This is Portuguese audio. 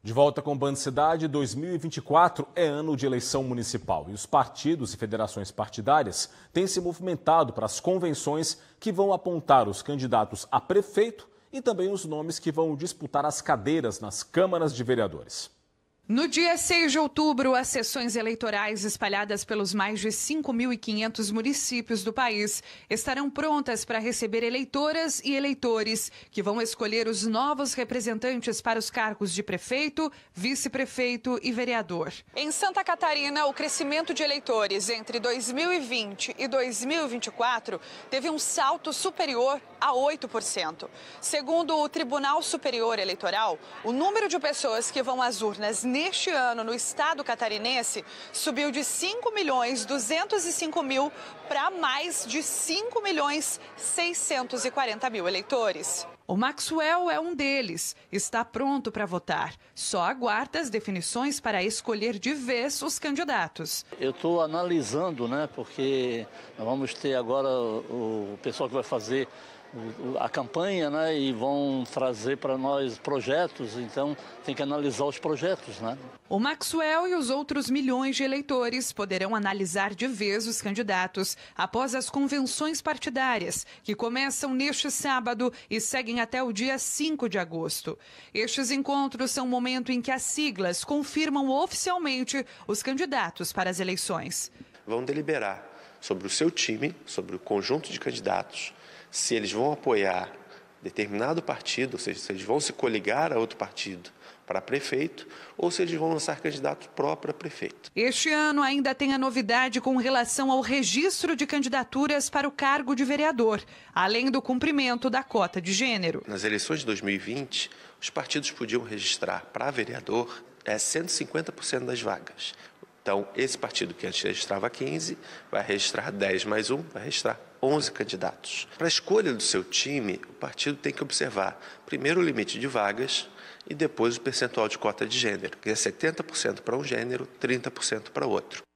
De volta com o Band Cidade, 2024 é ano de eleição municipal e os partidos e federações partidárias têm se movimentado para as convenções que vão apontar os candidatos a prefeito e também os nomes que vão disputar as cadeiras nas câmaras de vereadores. No dia 6 de outubro, as sessões eleitorais espalhadas pelos mais de 5.500 municípios do país estarão prontas para receber eleitoras e eleitores que vão escolher os novos representantes para os cargos de prefeito, vice-prefeito e vereador. Em Santa Catarina, o crescimento de eleitores entre 2020 e 2024 teve um salto superior a 8%. Segundo o Tribunal Superior Eleitoral, o número de pessoas que vão às urnas neste ano no estado catarinense subiu de 5 milhões 205 mil para mais de 5 milhões 640 mil eleitores. O Maxwell é um deles. Está pronto para votar. Só aguarda as definições para escolher de vez os candidatos. Eu estou analisando, né? Porque nós vamos ter agora o pessoal que vai fazer a campanha né, e vão trazer para nós projetos, então tem que analisar os projetos. Né? O Maxwell e os outros milhões de eleitores poderão analisar de vez os candidatos após as convenções partidárias, que começam neste sábado e seguem até o dia 5 de agosto. Estes encontros são o momento em que as siglas confirmam oficialmente os candidatos para as eleições. Vão deliberar sobre o seu time, sobre o conjunto de candidatos se eles vão apoiar determinado partido, ou seja, se eles vão se coligar a outro partido para prefeito ou se eles vão lançar candidato próprio a prefeito. Este ano ainda tem a novidade com relação ao registro de candidaturas para o cargo de vereador, além do cumprimento da cota de gênero. Nas eleições de 2020, os partidos podiam registrar para vereador é, 150% das vagas. Então, esse partido que antes registrava 15, vai registrar 10 mais um, vai registrar 11 candidatos. Para a escolha do seu time, o partido tem que observar primeiro o limite de vagas e depois o percentual de cota de gênero, que é 70% para um gênero, 30% para outro.